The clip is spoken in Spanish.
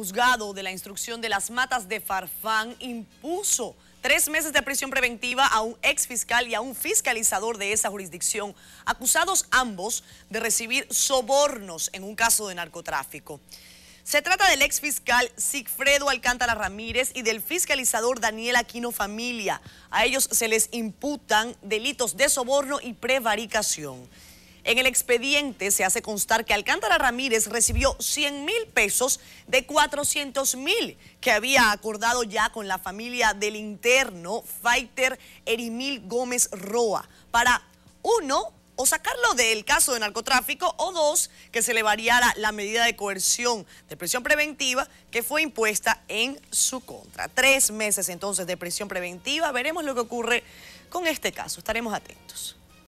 juzgado de la instrucción de las matas de Farfán impuso tres meses de prisión preventiva a un ex fiscal y a un fiscalizador de esa jurisdicción, acusados ambos de recibir sobornos en un caso de narcotráfico. Se trata del ex fiscal Sigfredo Alcántara Ramírez y del fiscalizador Daniel Aquino Familia. A ellos se les imputan delitos de soborno y prevaricación. En el expediente se hace constar que Alcántara Ramírez recibió 100 mil pesos de 400 mil que había acordado ya con la familia del interno Fighter Erimil Gómez Roa para, uno, o sacarlo del caso de narcotráfico o dos, que se le variara la medida de coerción de prisión preventiva que fue impuesta en su contra. Tres meses entonces de prisión preventiva. Veremos lo que ocurre con este caso. Estaremos atentos.